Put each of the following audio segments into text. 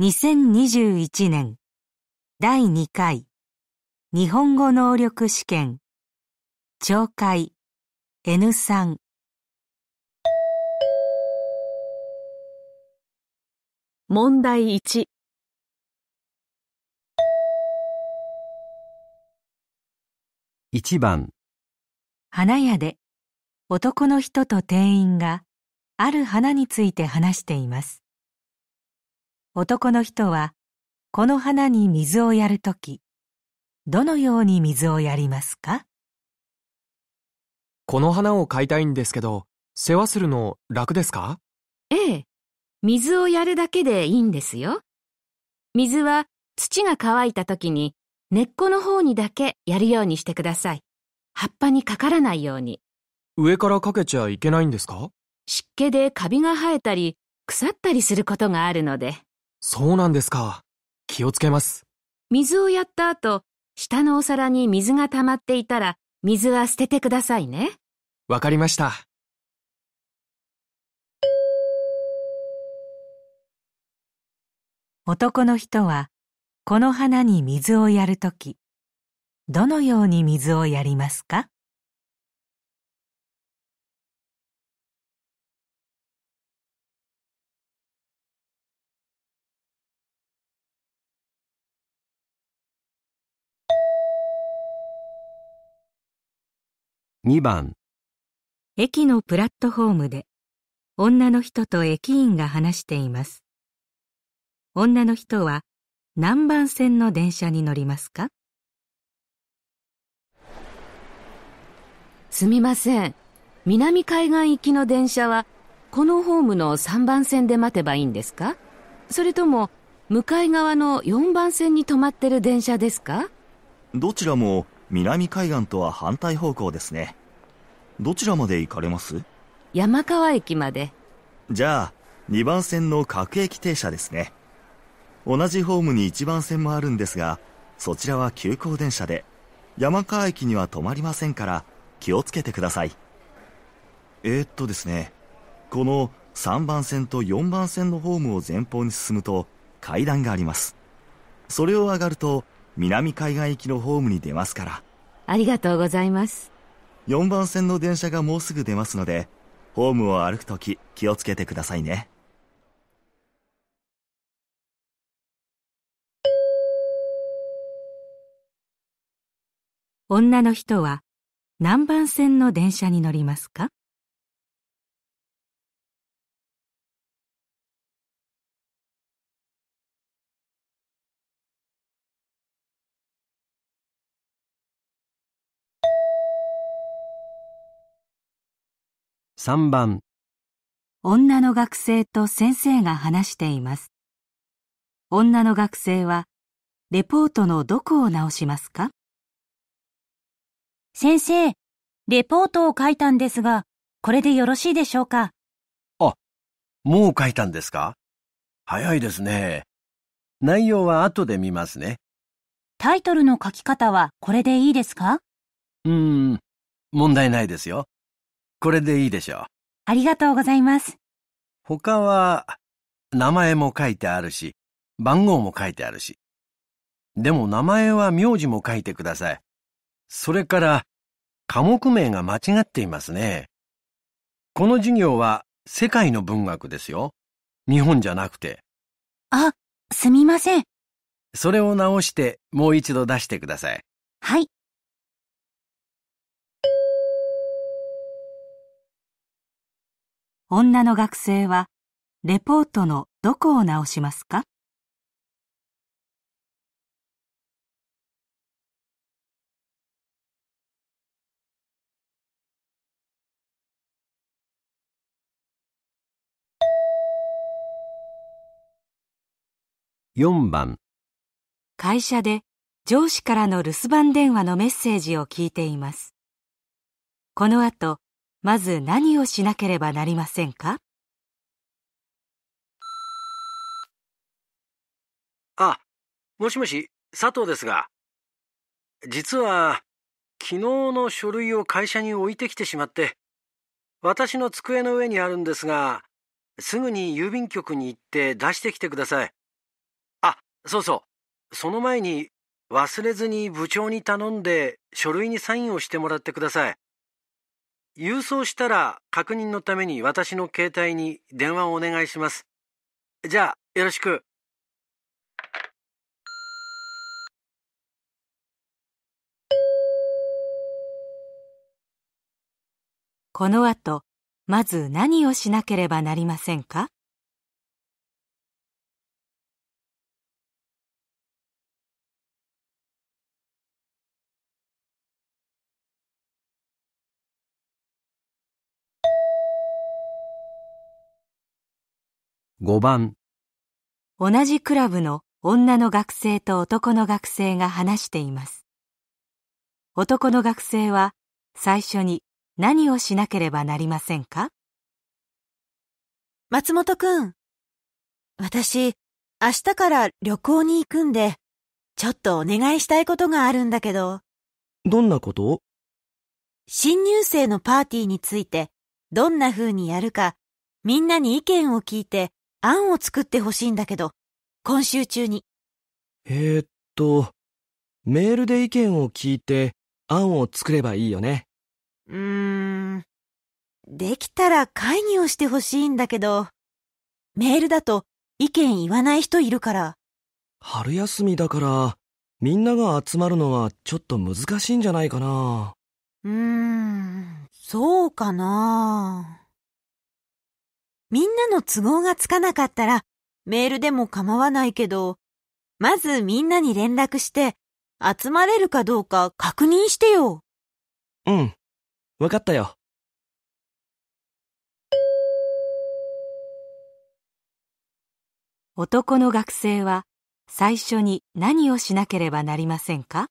2021年第2回日本語能力試験懲戒 N3 問題1一番花屋で男の人と店員がある花について話しています男の人はこの花に水をやるときどのように水をやりますかこの花を買いたいんですけど世話するの楽ですかええ水をやるだけでいいんですよ水は土が乾いた時に根っこの方にだけやるようにしてください葉っぱにかからないように上からかけちゃいけないんですか湿気でカビが生えたり腐ったりすることがあるのでそうなんですか。気をつけます。水をやった後、下のお皿に水が溜まっていたら、水は捨ててくださいね。わかりました。男の人は、この花に水をやるとき、どのように水をやりますか2番駅のプラットホームで女の人と駅員が話しています女の人は何番線の電車に乗りますかすみません南海岸行きの電車はこのホームの3番線で待てばいいんですかそれとも向かい側の4番線に止まってる電車ですかどちらも南海岸とは反対方向ですねどちらまで行かれます山川駅までじゃあ2番線の各駅停車ですね同じホームに1番線もあるんですがそちらは急行電車で山川駅には止まりませんから気をつけてくださいえー、っとですねこの3番線と4番線のホームを前方に進むと階段がありますそれを上がると南海岸行きのホームに出ますからありがとうございます4番線の電車がもうすぐ出ますのでホームを歩くとき気をつけてくださいね女の人は何番線の電車に乗りますか3番女の学生と先生が話しています女の学生はレポートのどこを直しますか先生、レポートを書いたんですが、これでよろしいでしょうかあ、もう書いたんですか早いですね。内容は後で見ますね。タイトルの書き方はこれでいいですかうーん、問題ないですよ。これでいいでしょう。ありがとうございます。他は、名前も書いてあるし、番号も書いてあるし。でも名前は名字も書いてください。それから、科目名が間違っていますね。この授業は世界の文学ですよ。日本じゃなくて。あ、すみません。それを直してもう一度出してください。はい。女の学生はレポートのどこを直しますか4番会社で上司からの留守番電話のメッセージを聞いています。この後、まず何をしなければなりませんかあ、もしもし、佐藤ですが、実は、昨日の書類を会社に置いてきてしまって、私の机の上にあるんですが、すぐに郵便局に行って出してきてください。あ、そうそう。その前に忘れずに部長に頼んで書類にサインをしてもらってください。郵送したら確認のために私の携帯に電話をお願いします。じゃあ、よろしく。この後、まず何をしなければなりませんか5番同じクラブの女の学生と男の学生が話しています男の学生は最初に何をしなければなりませんか松本くん私明日から旅行に行くんでちょっとお願いしたいことがあるんだけどどんなこと新入生のパーティーについてどんな風にやるかみんなに意見を聞いて案を作ってほしいんだけど、今週中に。えー、っと、メールで意見を聞いて案を作ればいいよね。うーん。できたら会議をしてほしいんだけど、メールだと意見言わない人いるから。春休みだから、みんなが集まるのはちょっと難しいんじゃないかな。うーん、そうかな。みんなの都合がつかなかったら、メールでも構わないけど、まずみんなに連絡して、集まれるかどうか確認してよ。うん。わかったよ。男の学生は最初に何をしなければなりませんか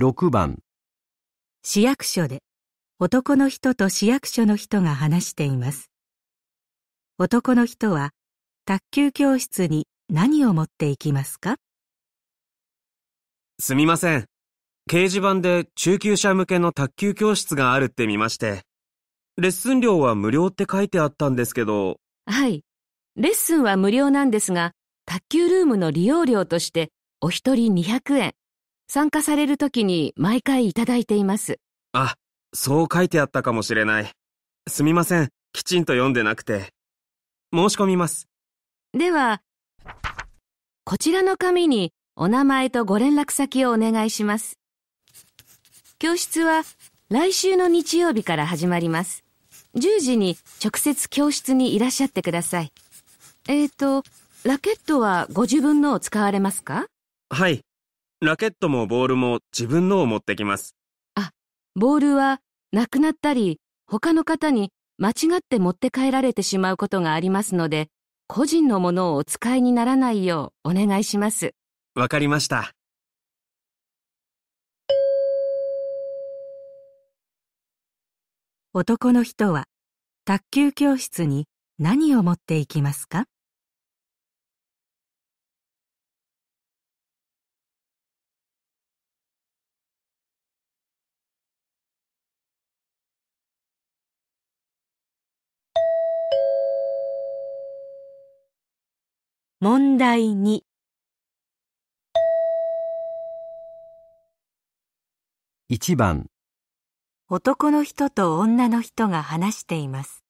6番市役所で男の人と市役所の人が話しています男の人は卓球教室に何を持っていきますかすみません掲示板で中級者向けの卓球教室があるって見ましてレッスン料は無料って書いてあったんですけどはいレッスンは無料なんですが卓球ルームの利用料としてお一人200円参加される時に毎回いただいています。あ、そう書いてあったかもしれない。すみません。きちんと読んでなくて。申し込みます。では、こちらの紙にお名前とご連絡先をお願いします。教室は来週の日曜日から始まります。10時に直接教室にいらっしゃってください。えーと、ラケットはご自分のを使われますかはい。ラケットもボールも自分のを持ってきます。あ、ボールはなくなったり、他の方に間違って持って帰られてしまうことがありますので、個人のものをお使いにならないようお願いします。わかりました。男の人は卓球教室に何を持っていきますか問題21番男の人と女の人が話しています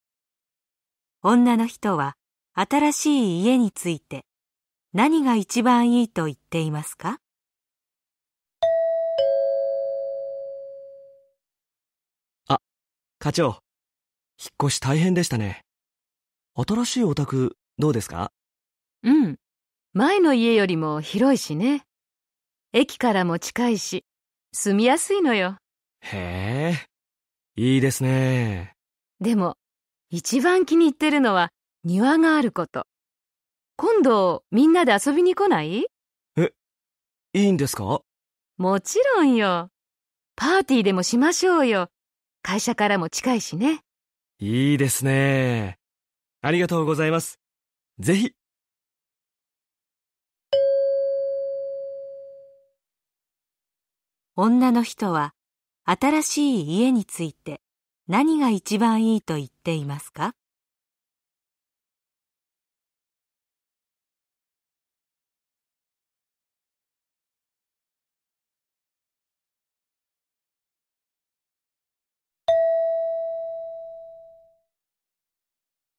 女の人は新しい家について何が一番いいと言っていますかあ、課長、引っ越し大変でしたね。新しいお宅どうですかうん。前の家よりも広いしね。駅からも近いし、住みやすいのよ。へえ、いいですね。でも、一番気に入ってるのは庭があること。今度、みんなで遊びに来ないえ、いいんですかもちろんよ。パーティーでもしましょうよ。会社からも近いしね。いいですね。ありがとうございます。ぜひ女の人は新しい家について何が一番いいと言っていますか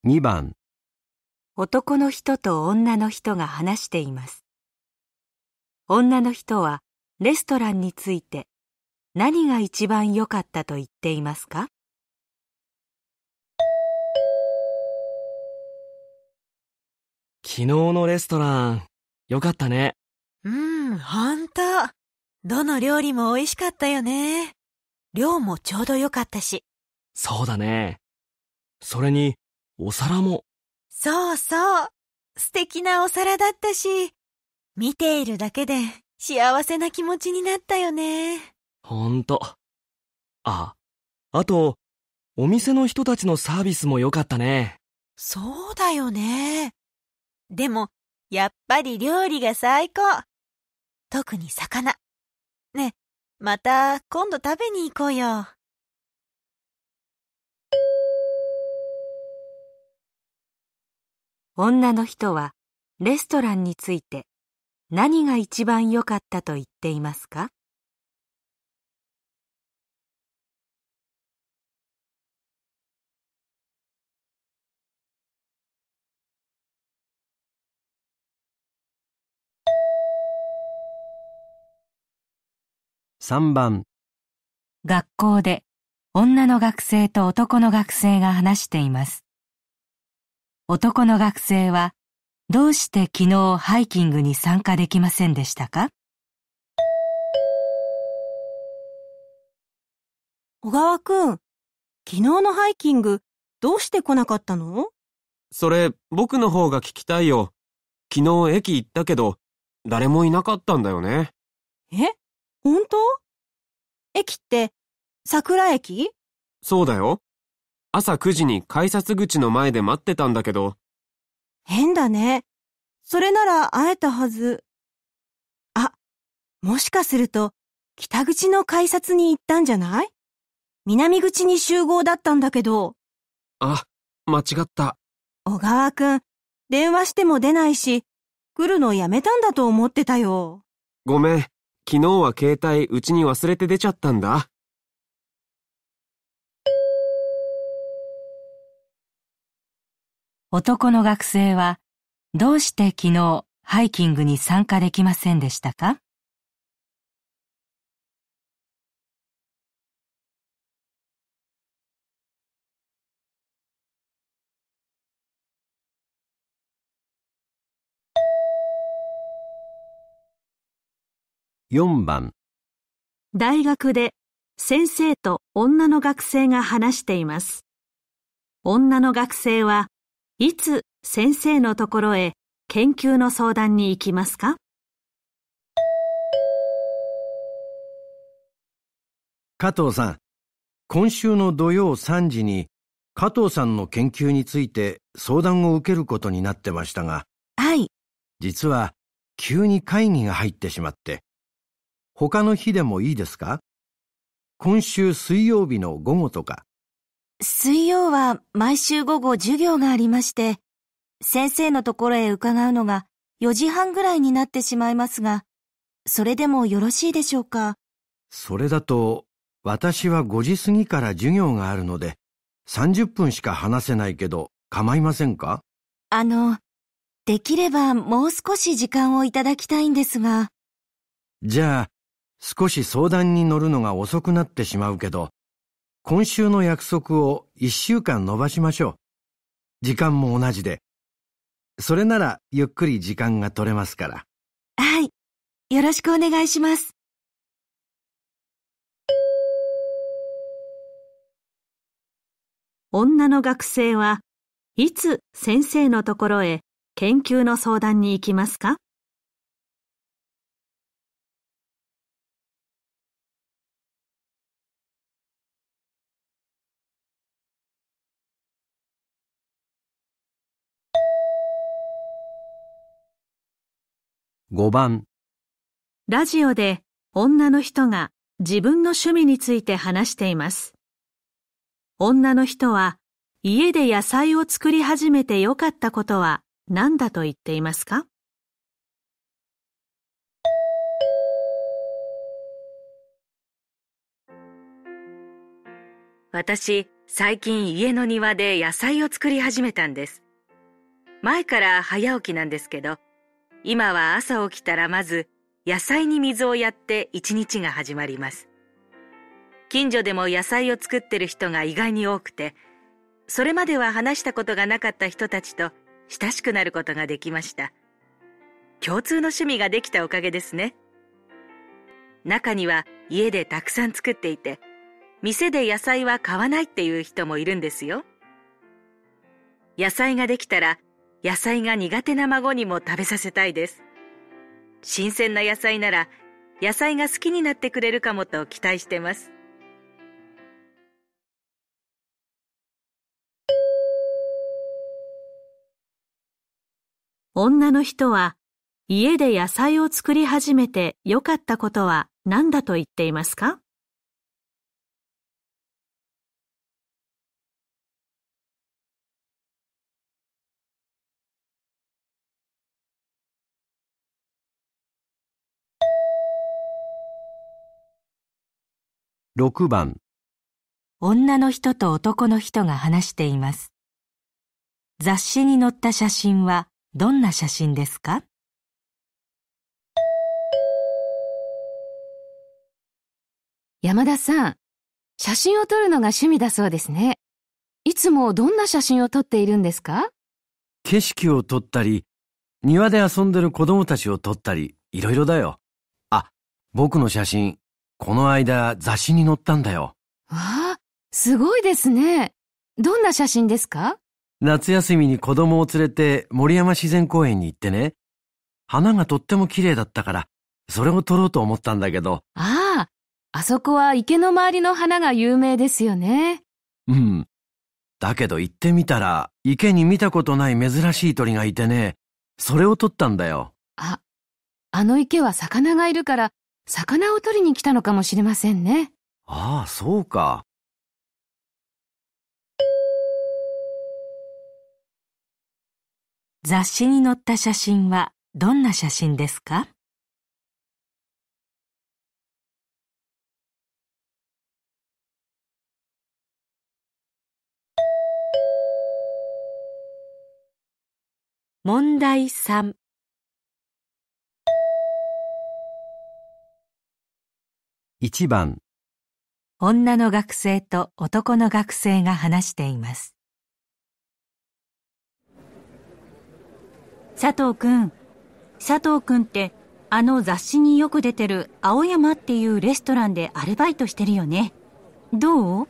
2番男の人と女の人が話しています女の人はレストランについて何が一番良かったと言っていますか昨日のレストラン、良かったね。うん、本当どの料理も美味しかったよね。量もちょうど良かったし。そうだね。それに、お皿も。そうそう。素敵なお皿だったし、見ているだけで幸せな気持ちになったよね。ほんと。あ、あと、お店の人たちのサービスも良かったね。そうだよね。でも、やっぱり料理が最高。特に魚。ね、また今度食べに行こうよ。女の人はレストランについて何が一番良かったと言っていますか3番学校で女の学生と男の学生が話しています男の学生はどうして昨日ハイキングに参加できませんでしたか小川くん、昨日のハイキング、どうして来なかったのそれ、僕の方が聞きたいよ。昨日駅行ったけど、誰もいなかったんだよね。え本当駅って、桜駅そうだよ。朝9時に改札口の前で待ってたんだけど、変だね。それなら会えたはず。あ、もしかすると、北口の改札に行ったんじゃない南口に集合だったんだけど。あ、間違った。小川くん、電話しても出ないし、来るのやめたんだと思ってたよ。ごめん、昨日は携帯うちに忘れて出ちゃったんだ。男の学生は、どうして昨日ハイキングに参加できませんでしたか4番大学で先生と女の学生が話しています。女の学生はいつ先生のところへ研究の相談に行きますか加藤さん、今週の土曜3時に加藤さんの研究について相談を受けることになってましたが、はい。実は急に会議が入ってしまって、他の日でもいいですか今週水曜日の午後とか。水曜は毎週午後授業がありまして、先生のところへ伺うのが4時半ぐらいになってしまいますが、それでもよろしいでしょうかそれだと、私は5時過ぎから授業があるので、30分しか話せないけど構いませんかあの、できればもう少し時間をいただきたいんですが。じゃあ、少し相談に乗るのが遅くなってしまうけど、今週の約束を一週間延ばしましょう。時間も同じで。それならゆっくり時間が取れますから。はい。よろしくお願いします。女の学生はいつ先生のところへ研究の相談に行きますか5番ラジオで女の人が自分の趣味について話しています。女の人は家で野菜を作り始めて良かったことは何だと言っていますか私、最近家の庭で野菜を作り始めたんです。前から早起きなんですけど、今は朝起きたらまず野菜に水をやって一日が始まります近所でも野菜を作ってる人が意外に多くてそれまでは話したことがなかった人たちと親しくなることができました共通の趣味ができたおかげですね中には家でたくさん作っていて店で野菜は買わないっていう人もいるんですよ野菜ができたら野菜が苦手な孫にも食べさせたいです新鮮な野菜なら野菜が好きになってくれるかもと期待してます女の人は家で野菜を作り始めて良かったことは何だと言っていますか6番女の人と男の人が話しています。雑誌に載った写真はどんな写真ですか山田さん、写真を撮るのが趣味だそうですね。いつもどんな写真を撮っているんですか景色を撮ったり、庭で遊んでる子供たちを撮ったり、いろいろだよ。あ、僕の写真、この間雑誌に載ったんだよ。わあ、すごいですね。どんな写真ですか夏休みに子供を連れて森山自然公園に行ってね。花がとっても綺麗だったから、それを撮ろうと思ったんだけど。ああ、あそこは池の周りの花が有名ですよね。うん。だけど行ってみたら、池に見たことない珍しい鳥がいてね、それを撮ったんだよ。あ、あの池は魚がいるから、魚を取りに来たのかもしれませんね。ああ、そうか。雑誌に載った写真はどんな写真ですか問題3 1番女の学生と男の学生が話しています佐藤くん佐藤くんってあの雑誌によく出てる青山っていうレストランでアルバイトしてるよねどう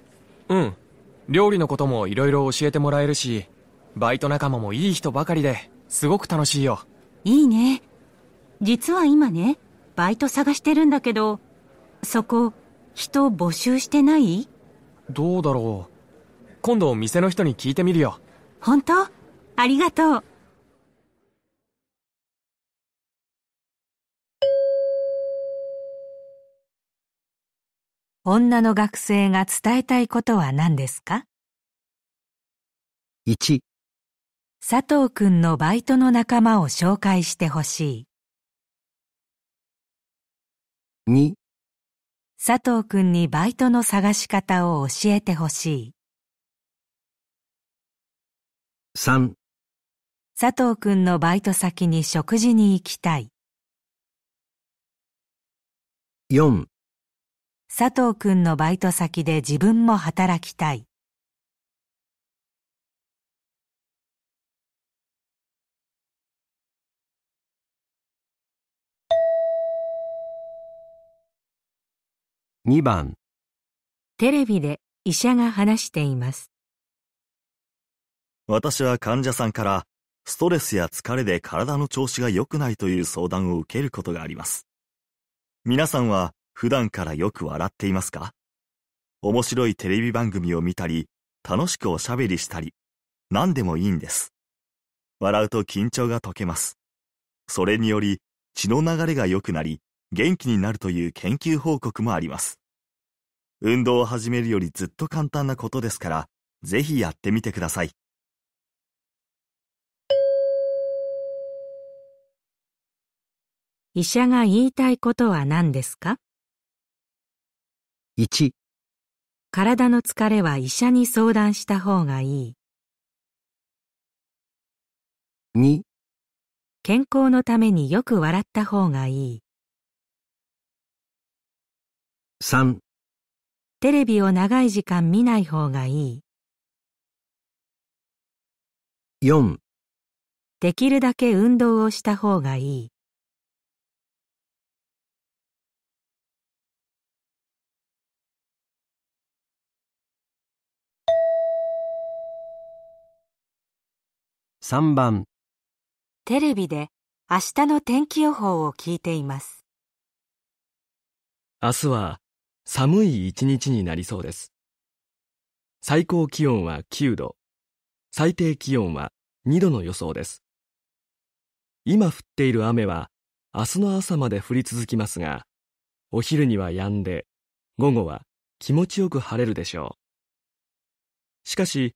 うん料理のこともいろいろ教えてもらえるしバイト仲間もいい人ばかりですごく楽しいよいいね実は今ねバイト探してるんだけどそこ人募集してないどうだろう今度店の人に聞いてみるよ本当ありがとう女の学生が伝えたいことは何ですか 1, 佐藤君のバイトの仲間を紹介してほしい 2, 2佐藤くんにバイトの探し方を教えてほしい。3佐藤くんのバイト先に食事に行きたい。4佐藤くんのバイト先で自分も働きたい。2番テレビで医者が話しています私は患者さんからストレスや疲れで体の調子が良くないという相談を受けることがあります皆さんは普段からよく笑っていますか面白いテレビ番組を見たり楽しくおしゃべりしたり何でもいいんです笑うと緊張が解けますそれにより血の流れが良くなり元気になるという研究報告もあります運動を始めるよりずっと簡単なことですから、ぜひやってみてください。医者が言いたいことは何ですか ?1 体の疲れは医者に相談した方がいい。2健康のためによく笑った方がいい。3テレビを長い時間見ない方がいい。4できるだけ運動をした方がいい。3番テレビで明日の天気予報を聞いています。明日は寒い一日になりそうです。最高気温は9度、最低気温は2度の予想です。今降っている雨は明日の朝まで降り続きますが、お昼には止んで、午後は気持ちよく晴れるでしょう。しかし、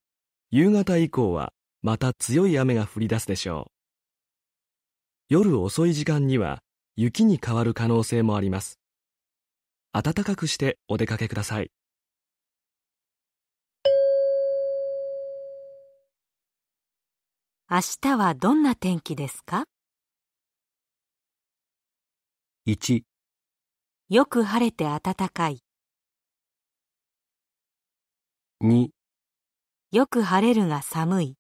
夕方以降はまた強い雨が降り出すでしょう。夜遅い時間には雪に変わる可能性もあります。暖かくしてお出かけください。明日はどんな天気ですか ?1、よく晴れて暖かい。2、よく晴れるが寒い。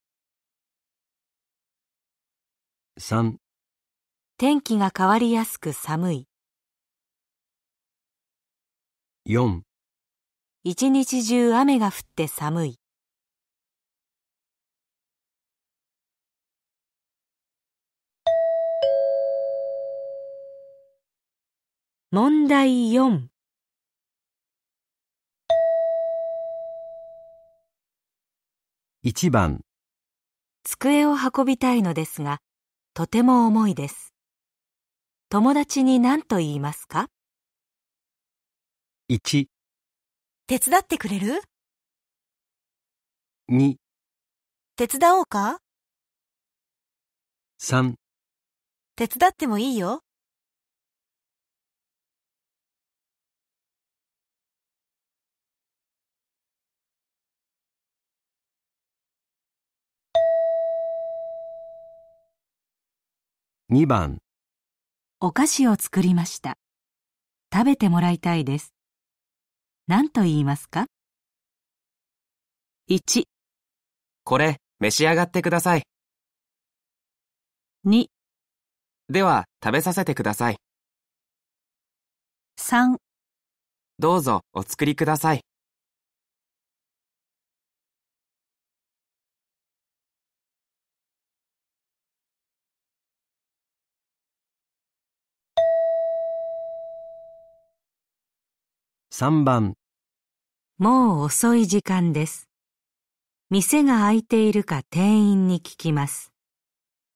3、天気が変わりやすく寒い。4一日中雨が降って寒い問題4一番机を運びたいのですがとても重いです友達に何と言いますか1手伝ってくれる2手伝おうか3手伝ってもいいよ2番お菓子を作りました食べてもらいたいです何と言いますか ?1、これ、召し上がってください。2、では、食べさせてください。3、どうぞお作りください。3番もう遅い時間です。店が開いているか店員に聞きます。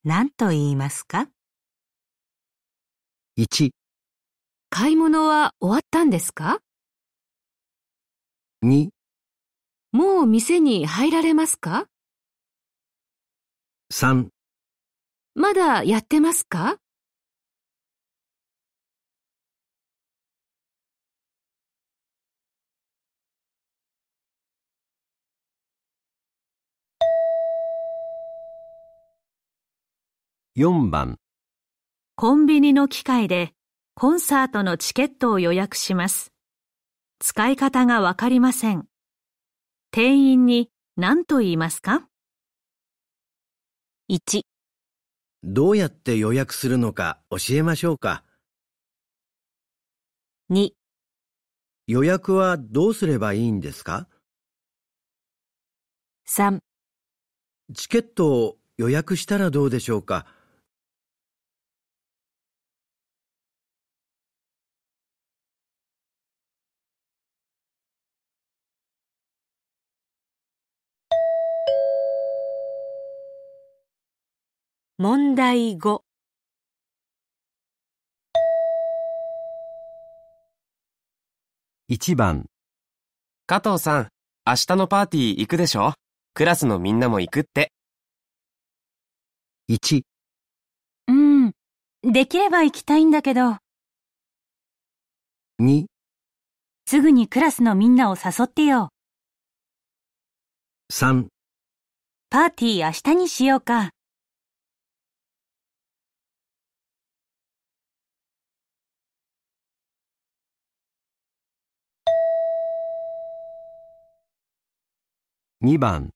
何と言いますか ?1 買い物は終わったんですか ?2 もう店に入られますか ?3 まだやってますか4番コンビニの機械でコンサートのチケットを予約します。使い方がわかりません。店員に何と言いますか ?1 どうやって予約するのか教えましょうか。2予約はどうすればいいんですか ?3 チケットを予約したらどうでしょうか問題51番加藤さん、明日のパーティー行くでしょクラスのみんなも行くって。1うん、できれば行きたいんだけど。2すぐにクラスのみんなを誘ってよ。3パーティー明日にしようか。2番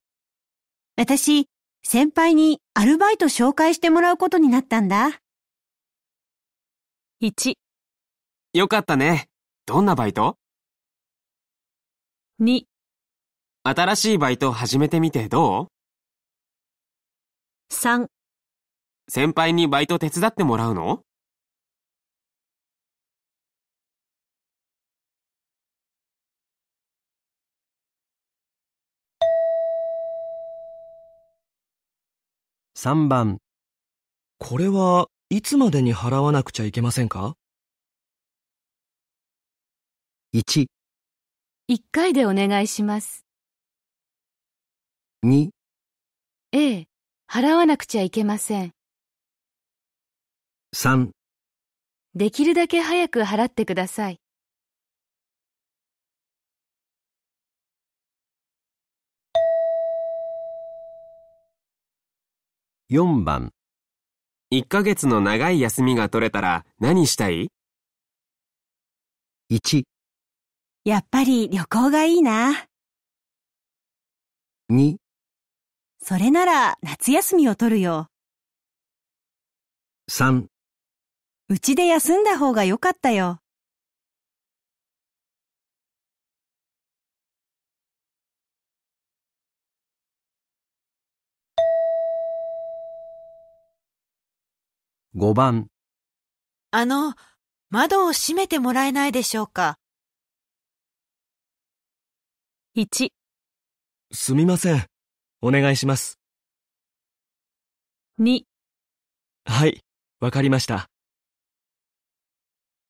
私、先輩にアルバイト紹介してもらうことになったんだ。1、よかったね。どんなバイト2、新しいバイト始めてみてどう ?3、先輩にバイト手伝ってもらうの3番これはいつまでに払わなくちゃいけませんか ?1、1回でお願いします。2、ええ、払わなくちゃいけません。3できるだけ早く払ってください。4番1ヶ月の長い休みが取れたら何したい ?1 やっぱり旅行がいいな。2それなら夏休みを取るよ。3うちで休んだ方が良かったよ。5番あの、窓を閉めてもらえないでしょうか。1、すみません。お願いします。2、はい、わかりました。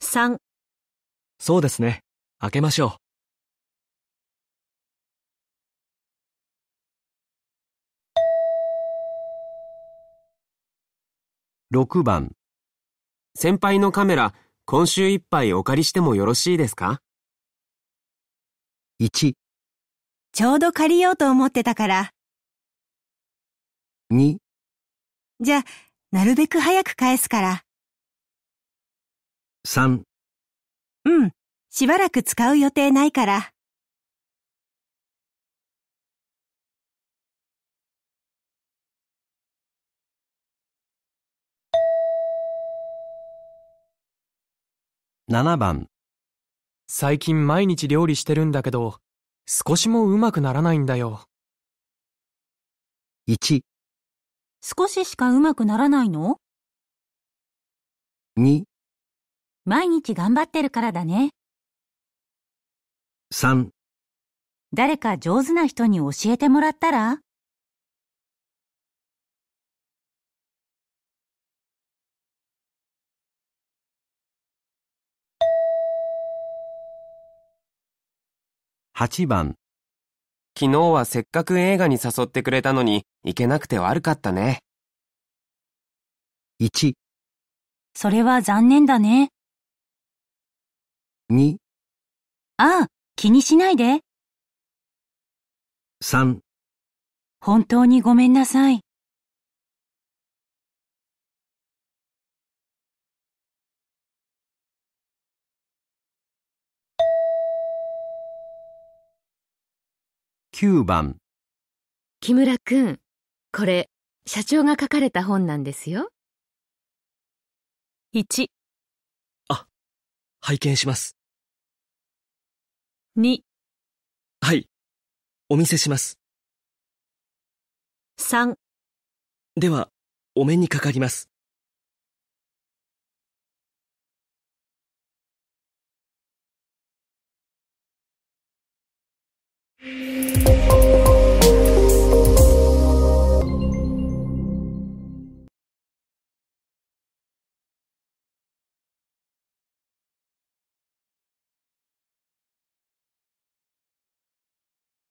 3そうですね。開けましょう。6番先輩のカメラ今週いっぱいお借りしてもよろしいですか ?1 ちょうど借りようと思ってたから2じゃあなるべく早く返すから3うんしばらく使う予定ないから7番最近毎日料理してるんだけど少しもうまくならないんだよ1少ししかうまくならないの2毎日頑張ってるからだね3誰か上手な人に教えてもらったら8番昨日はせっかく映画に誘ってくれたのに行けなくて悪かったね。1、それは残念だね。2、ああ、気にしないで。3本当にごめんなさい。9番木村くん、これ、社長が書かれた本なんですよ。1、拝見します。2、はい、お見せします。3、では、お目にかかります。y o